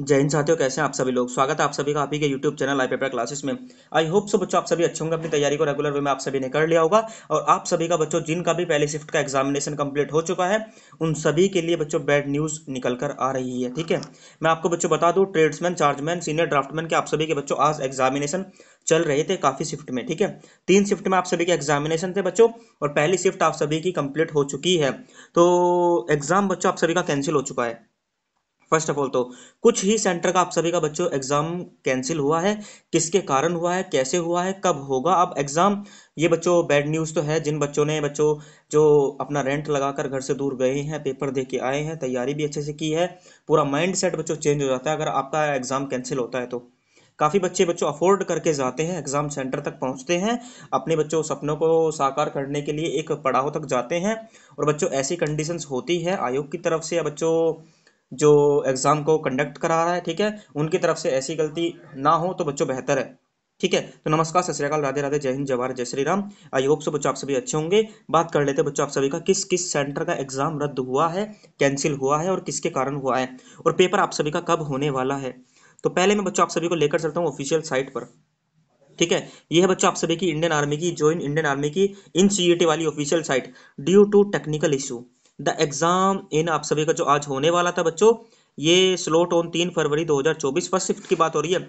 जय हिंद साथियों कैसे हैं आप सभी लोग स्वागत है आप सभी का आप ही के YouTube channel I paper classes में आई होप सो बच्चों आप सभी अच्छे होंगे अपनी तैयारी को रेगुलर वे में आप सभी ने कर लिया होगा और आप सभी का बच्चों जिनका भी पहले शिफ्ट का एग्जामिनेशन कंप्लीट हो चुका है उन सभी के लिए बच्चों बैड न्यूज निकल कर आ रही है ठीक है मैं आपको बच्चों बता दूँ ट्रेड्समैन चार्जमैन सीनियर ड्राफ्टमैन के आप सभी के बच्चों आज एग्जामिनेशन चल रहे थे काफ़ी शिफ्ट में ठीक है तीन शिफ्ट में आप सभी के एग्जामिनेशन थे बच्चों और पहली शिफ्ट आप सभी की कंप्लीट हो चुकी है तो एग्ज़ाम बच्चों आप सभी का कैंसिल हो चुका है फर्स्ट ऑफ ऑल तो कुछ ही सेंटर का आप सभी का बच्चों एग्जाम कैंसिल हुआ है किसके कारण हुआ है कैसे हुआ है कब होगा अब एग्जाम ये बच्चों बैड न्यूज़ तो है जिन बच्चों ने बच्चों जो अपना रेंट लगाकर घर से दूर गए हैं पेपर दे के आए हैं तैयारी भी अच्छे से की है पूरा माइंड सेट बच्चों चेंज हो जाता है अगर आपका एग्जाम कैंसिल होता है तो काफ़ी बच्चे बच्चों अफोर्ड करके जाते हैं एग्ज़ाम सेंटर तक पहुंचते हैं अपने बच्चों सपनों को साकार करने के लिए एक पड़ाव तक जाते हैं और बच्चों ऐसी कंडीशंस होती है आयोग की तरफ से या बच्चों जो एग्ज़ाम को कंडक्ट करा रहा है ठीक है उनकी तरफ से ऐसी गलती ना हो तो बच्चों बेहतर है ठीक है तो नमस्कार सत श्रीकाल राधे राधे जय हिंद जवाहर जय Shri Ram I hope so बच्चों आप सभी अच्छे होंगे बात कर लेते हैं बच्चों आप सभी का किस किस सेंटर का एग्जाम रद्द हुआ है कैंसिल हुआ है और किसके कारण हुआ है और पेपर आप सभी का कब होने वाला है तो पहले मैं बच्चों आप सभी को लेकर चलता हूँ ऑफिशियल साइट पर ठीक है यह है बच्चों आप सभी की इंडियन आर्मी की ज्वाइन इंडियन आर्मी की इन e वाली official site due to technical issue the exam इन आप सभी का जो आज होने वाला था बच्चों ये स्लोट ऑन तीन फरवरी 2024 फर्स्ट शिफ्ट की बात हो रही है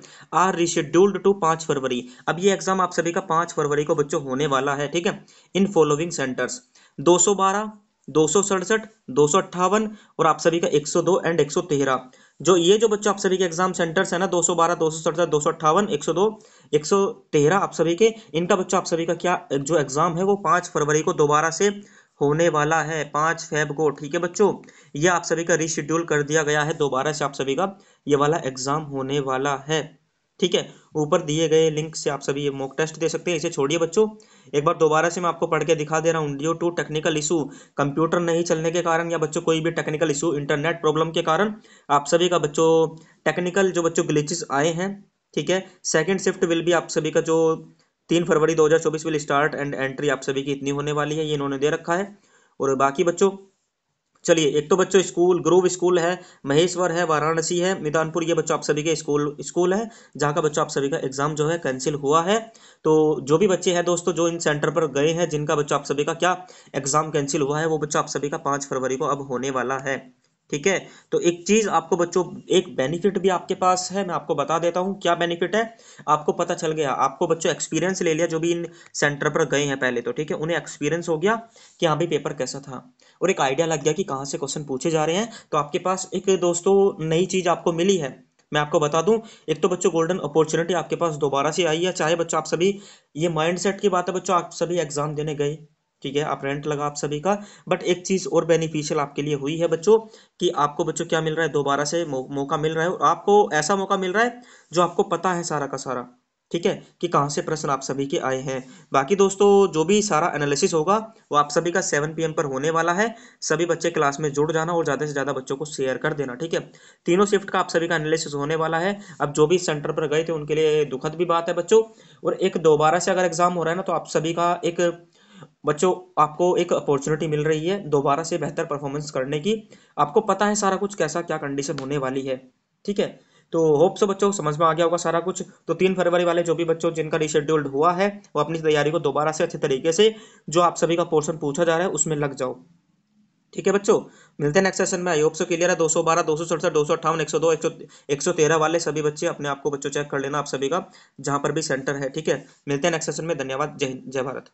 आर रिशेड्यूल्ड टू पाँच फरवरी अब ये एग्जाम आप सभी का पाँच फरवरी को बच्चों होने वाला है ठीक है इन फॉलोइंग सेंटर्स 212 दो सौ सड़सठ दो सौ अट्ठावन और आप सभी का 102 एंड 113 जो ये जो बच्चों आप सभी के एग्जाम सेंटर्स है ना 212, दो एक 102, 113 आप सभी के इनका बच्चों आप सभी का क्या जो एग्जाम है वो पाँच फरवरी को दोबारा से होने वाला है पाँच फेब को ठीक है बच्चों ये आप सभी का रिशेड्यूल कर दिया गया है दोबारा से आप सभी का ये वाला एग्जाम होने वाला है ठीक है ऊपर दिए गए लिंक से आप सभी ये मॉक टेस्ट दे सकते हैं इसे छोड़िए बच्चों एक बार दोबारा से मैं आपको पढ़ के दिखा दे रहा हूँ due to technical issue computer नहीं चलने के कारण या बच्चों कोई भी टेक्निकल इशू इंटरनेट प्रॉब्लम के कारण आप सभी का बच्चों टेक्निकल जो बच्चों ग्लिचेस आए हैं ठीक है सेकेंड शिफ्ट विल भी आप सभी का जो तीन फरवरी 2024 विल स्टार्ट एंड एंट्री आप सभी की इतनी होने वाली है ये इन्होंने दे रखा है और बाकी बच्चों चलिए एक तो बच्चों स्कूल ग्रोव स्कूल है महेश्वर है वाराणसी है मिदानपुर ये बच्चों आप सभी के स्कूल स्कूल है जहाँ का बच्चों आप सभी का एग्जाम जो है कैंसिल हुआ है तो जो भी बच्चे हैं दोस्तों जो इन सेंटर पर गए हैं जिनका बच्चों आप सभी का क्या एग्जाम कैंसिल हुआ है वो बच्चा आप सभी का पाँच फरवरी को अब होने वाला है ठीक है तो एक चीज आपको बच्चों एक बेनिफिट भी आपके पास है मैं आपको बता देता हूँ क्या बेनिफिट है आपको पता चल गया आपको बच्चों एक्सपीरियंस ले लिया जो भी इन सेंटर पर गए हैं पहले तो ठीक है उन्हें एक्सपीरियंस हो गया कि हाँ भाई पेपर कैसा था और एक आइडिया लग गया कि कहाँ से क्वेश्चन पूछे जा रहे हैं तो आपके पास एक दोस्तों नई चीज आपको मिली है मैं आपको बता दूं एक तो बच्चों गोल्डन अपॉर्चुनिटी आपके पास दोबारा से आई है चाहे बच्चों आप सभी ये माइंडसेट की बात है बच्चों आप सभी एग्जाम देने गए ठीक है आप रेंट लगा आप सभी का बट एक चीज़ और बेनिफिशियल आपके लिए हुई है बच्चों कि आपको बच्चों क्या मिल रहा है दोबारा से मौका मिल रहा है और आपको ऐसा मौका मिल रहा है जो आपको पता है सारा का सारा ठीक है कि कहाँ से प्रश्न आप सभी के आए हैं बाकी दोस्तों जो भी सारा एनालिसिस होगा वो आप सभी का 7 पीएम पर होने वाला है सभी बच्चे क्लास में जुड़ जाना और ज़्यादा से ज़्यादा बच्चों को शेयर कर देना ठीक है तीनों शिफ्ट का आप सभी का एनालिसिस होने वाला है अब जो भी सेंटर पर गए थे उनके लिए दुखद भी बात है बच्चों और एक दोबारा से अगर एग्जाम हो रहा है ना तो आप सभी का एक बच्चों आपको एक अपॉर्चुनिटी मिल रही है दोबारा से बेहतर परफॉर्मेंस करने की आपको पता है सारा कुछ कैसा क्या कंडीशन होने वाली है ठीक है तो होप सो बच्चों समझ में आ गया होगा सारा कुछ तो तीन फरवरी वाले जो भी बच्चों जिनका रिशेड्यूल्ड हुआ है वो अपनी तैयारी को दोबारा से अच्छे तरीके से जो आप सभी का पोर्शन पूछा जा रहा है उसमें लग जाओ ठीक है बच्चों मिलते हैं नेक्स्ट सेशन में आई होप सो क्लियर है दो सौ बारह दो सौ सड़सठ दो सौ अट्ठावन एक सौ दो एक सौ तेरह वाले सभी बच्चे अपने आप को बच्चों चेक कर लेना आप सभी का जहां पर भी सेंटर है ठीक है मिलते हैं नेक्स्ट सेशन में धन्यवाद जय जय भारत